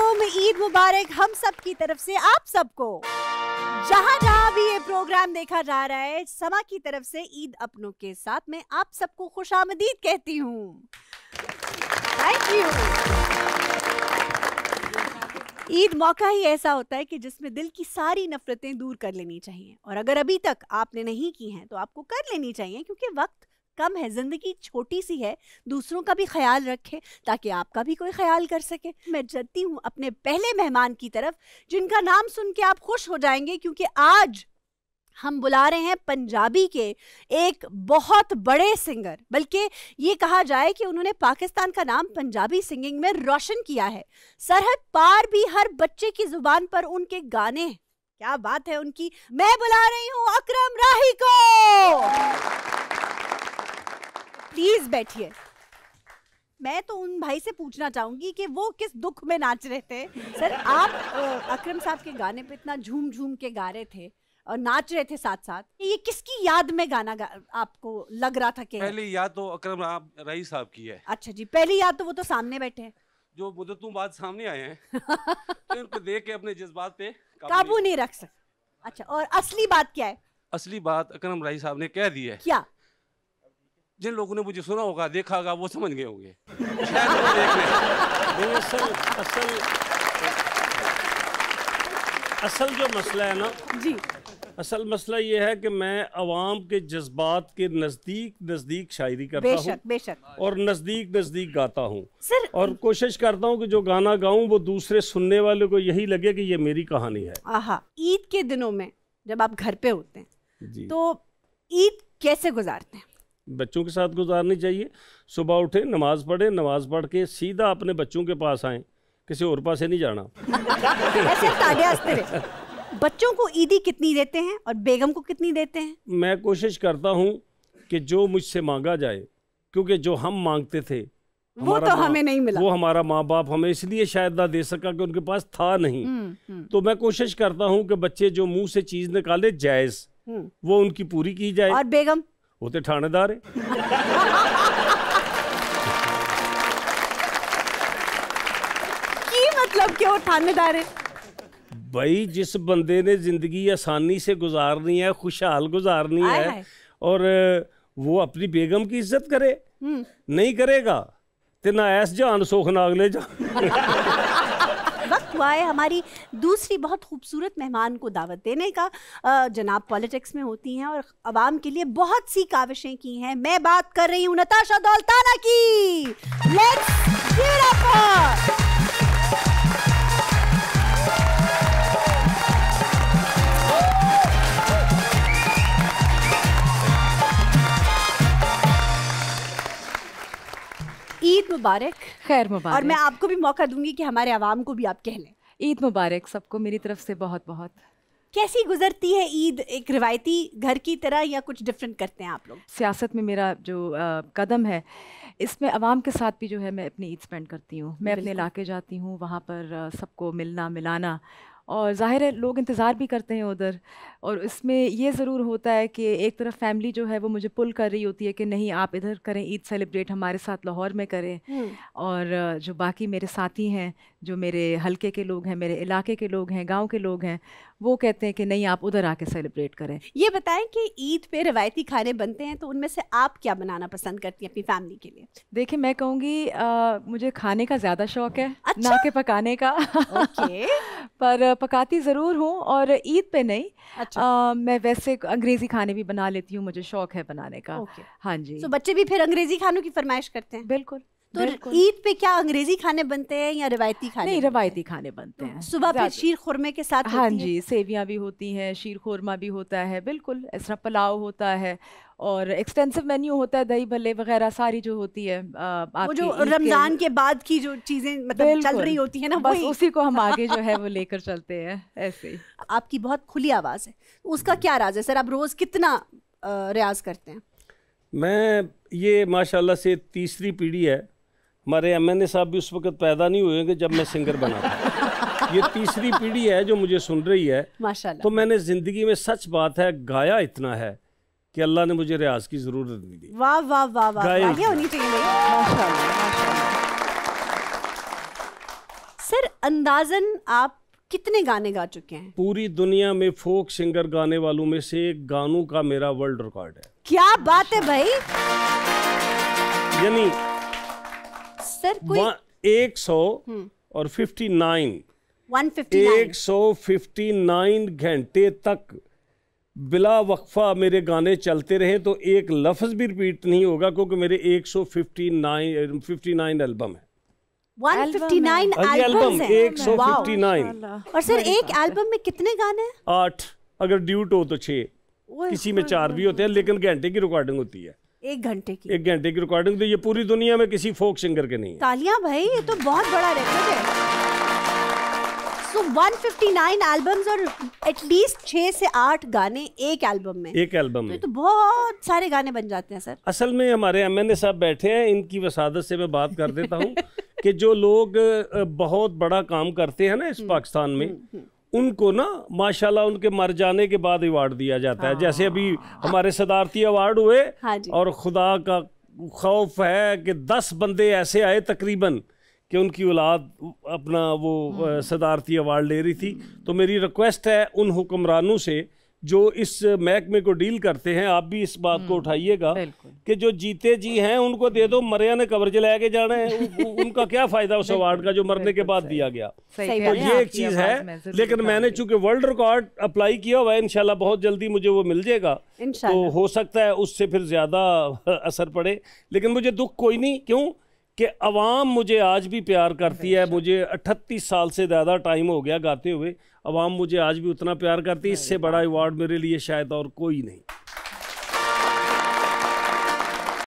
वालेकुम ईद मुबारक हम सब की तरफ से आप सबको जहाँ जहाँ भी ये प्रोग्राम देखा जा रहा है समा की तरफ से ईद अपनों के साथ मैं आप सबको खुश आमदीद कहती हूँ थैंक यू ईद मौका ही ऐसा होता है कि जिसमें दिल की सारी नफरतें दूर कर लेनी चाहिए और अगर अभी तक आपने नहीं की हैं तो आपको कर लेनी चाहिए क्योंकि वक्त कम है ज़िंदगी छोटी सी है दूसरों का भी ख्याल रखें ताकि आपका भी कोई ख्याल कर सके मैं चलती हूँ अपने पहले मेहमान की तरफ जिनका नाम सुन के आप खुश हो जाएंगे क्योंकि आज हम बुला रहे हैं पंजाबी के एक बहुत बड़े सिंगर बल्कि ये कहा जाए कि उन्होंने पाकिस्तान का नाम पंजाबी सिंगिंग में रोशन किया है सरहद पार भी हर बच्चे की जुबान पर उनके गाने क्या बात है उनकी मैं बुला रही हूँ अकरम राही को प्लीज बैठिए मैं तो उन भाई से पूछना चाहूंगी कि वो किस दुख में नाच रहे थे सर आप अक्रम साहब के गाने पे इतना झूम झूम के गा रहे थे और नाच रहे थे साथ साथ ये किसकी याद में गाना गा, आपको लग रहा था कि पहली याद तो अक्रम रही साहब की है अच्छा जी पहली याद तो वो तो सामने बैठे हैं जो तो तुम बात सामने आए हैं तो उनको देख के अपने जज्बात पे काबू नहीं रख सकते अच्छा और असली बात क्या है असली बात अक्रम राही साहब ने कह दी है क्या जिन लोगों ने मुझे सुना होगा देखा होगा वो समझ गए होंगे असल असल असल जो मसला है ना जी असल मसला ये है कि मैं आवाम के जज्बात के नज़दीक नज़दीक शायरी करता हूँ बेशक और नज़दीक नज़दीक गाता हूँ और कोशिश करता हूँ कि जो गाना गाऊँ वो दूसरे सुनने वाले को यही लगे कि ये मेरी कहानी है ईद के दिनों में जब आप घर पे होते हैं तो ईद कैसे गुजारते हैं बच्चों के साथ गुजारनी चाहिए सुबह उठे नमाज़ पढ़े नमाज़ पढ़ के सीधा अपने बच्चों के पास आए किसी और पास नहीं जाना बच्चों को ईदी कितनी देते हैं और बेगम को कितनी देते हैं मैं कोशिश करता हूँ कि जो मुझसे मांगा जाए क्योंकि जो हम मांगते थे वो तो हमें नहीं मिला वो हमारा माँ बाप हमें इसलिए शायद ना दे सका कि उनके पास था नहीं हम्म, हम्म। तो मैं कोशिश करता हूँ कि बच्चे जो मुंह से चीज निकाले जायज हम्म। वो उनकी पूरी की जाए और बेगम वो तो थानेदार है मतलब थानेदार है भाई जिस बंदे ने जिंदगी आसानी से गुजारनी है खुशहाल गुजारनी है, है और वो अपनी बेगम की इज्जत करे हम्म। नहीं करेगा तो ना ऐस जान सुख ना अगले जान हुआ है हमारी दूसरी बहुत खूबसूरत मेहमान को दावत देने का जनाब पॉलिटिक्स में होती हैं और आवाम के लिए बहुत सी काविशें की हैं मैं बात कर रही हूँ नताशा दौलताना की लेट्स ईद मुबारक खैर मुबारक और मैं आपको भी मौका दूंगी कि हमारे आवाम को भी आप कह लें ईद मुबारक सबको मेरी तरफ से बहुत बहुत कैसी गुजरती है ईद एक रिवायती घर की तरह या कुछ डिफरेंट करते हैं आप लोग सियासत में मेरा जो आ, कदम है इसमें आवाम के साथ भी जो है मैं अपनी ईद स्पेंड करती हूँ मैं अपने इलाके जाती हूँ वहाँ पर सबको मिलना मिलाना और ज़ाहिर है लोग इंतज़ार भी करते हैं उधर और इसमें ये ज़रूर होता है कि एक तरफ फैमिली जो है वो मुझे पुल कर रही होती है कि नहीं आप इधर करें ईद सेलिब्रेट हमारे साथ लाहौर में करें और जो बाकी मेरे साथी हैं जो मेरे हलके के लोग हैं मेरे इलाके के लोग हैं गाँव के लोग हैं वो कहते हैं कि नहीं आप उधर आके सेलिब्रेट करें ये बताएं कि ईद पे रिवायती खाने बनते हैं तो उनमें से आप क्या बनाना पसंद करती हैं अपनी फैमिली के लिए देखिए मैं कहूँगी मुझे खाने का ज़्यादा शौक है अच्छा? ना के पकाने का पर पकाती ज़रूर हूँ और ईद पे नहीं अच्छा। आ, मैं वैसे अंग्रेज़ी खाने भी बना लेती हूँ मुझे शौक है बनाने का हाँ जी तो बच्चे भी फिर अंग्रेज़ी खानों की फरमाइश करते हैं बिल्कुल तो ईद पे क्या अंग्रेजी खाने बनते हैं या रिवायती खाने नहीं रवायती खाने बनते हैं सुबह पे शीर खुरमे के साथ हाँ जी सेवियाँ भी होती हैं शीर खुरमा भी होता है बिल्कुल ऐसा पुलाव होता है और एक्सटेंसिव मेन्यू होता है दही भल्ले वगैरह सारी जो होती है वो जो रमजान के बाद की जो चीजें मतलब चल रही होती है ना बस उसी को हम आगे जो है वो लेकर चलते हैं ऐसे ही आपकी बहुत खुली आवाज है उसका क्या राज है सर आप रोज कितना रियाज करते हैं मैं ये माशाल्लाह से तीसरी पीढ़ी है हमारे एम साहब भी उस वक्त पैदा नहीं हुए जब मैं सिंगर बना था ये तीसरी पीढ़ी है जो मुझे सुन रही है तो मैंने ज़िंदगी में सच बात है गाया इतना है कि अल्लाह ने मुझे रियाज की ज़रूरत नहीं दी वाह वाह वाह वाह होनी चाहिए सर अंदाजन आप कितने गाने गा चुके हैं पूरी दुनिया में फोक सिंगर गाने वालों में से गानों का मेरा वर्ल्ड रिकॉर्ड है क्या बात है भाई यानी सर कोई एक सौ हम्म। और फिफ्टी नाइन एक सौ फिफ्टी नाइन घंटे तक बिला वक्फा मेरे गाने चलते रहे तो एक लफ्ज़ भी रिपीट नहीं होगा क्योंकि मेरे एक सौ fifty nine fifty nine album है हाँ और सर एक एल्बम में कितने गाने आठ अगर ड्यूट हो तो छे किसी में चार भी होते हैं लेकिन घंटे की रिकॉर्डिंग होती है एक घंटे की एक घंटे की रिकॉर्डिंग तो ये पूरी दुनिया में किसी फोक सिंगर के नहीं तालियां भाई ये तो बहुत बड़ा रिकॉर्ड है सो 159 एल्बम्स और एटलीस्ट से आठ गाने एक एल्बम में एक एल्बम तो में तो, तो बहुत सारे गाने बन जाते हैं सर असल में हमारे एम साहब बैठे हैं इनकी वसादत से मैं बात कर देता हूँ कि जो लोग बहुत बड़ा काम करते हैं ना इस हम्म, पाकिस्तान में हम्म, हम्म। उनको ना माशाल्लाह उनके मर जाने के बाद अवार्ड दिया जाता है जैसे अभी हाँ। हमारे सदारती अवार्ड हुए हाँ और खुदा का खौफ है कि दस बंदे ऐसे आए तकरीबन कि उनकी औलाद अपना वो हाँ। सदारती अवार्ड ले रही थी तो मेरी रिक्वेस्ट है उन हुक्मरानों से जो इस महकमे को डील करते हैं आप भी इस बात को हम्म, उठाइएगा कि जो जीते जी हैं उनको दे दो मरिया ने कवर जला के जाना है उनका क्या फायदा उस अवार्ड का जो मरने के बाद दिया गया तो ये एक चीज है लेकिन मैंने चूंकि वर्ल्ड रिकॉर्ड अप्लाई किया हुआ है इनशाला बहुत जल्दी मुझे वो मिल जाएगा तो हो सकता है उससे फिर ज्यादा असर पड़े लेकिन मुझे दुख कोई नहीं क्यों कि अवाम मुझे आज भी प्यार करती है अच्छा। मुझे अट्ठतीस साल से ज़्यादा टाइम हो गया गाते हुए अवाम मुझे आज भी उतना प्यार करती है इससे बड़ा अवार्ड मेरे लिए शायद और कोई नहीं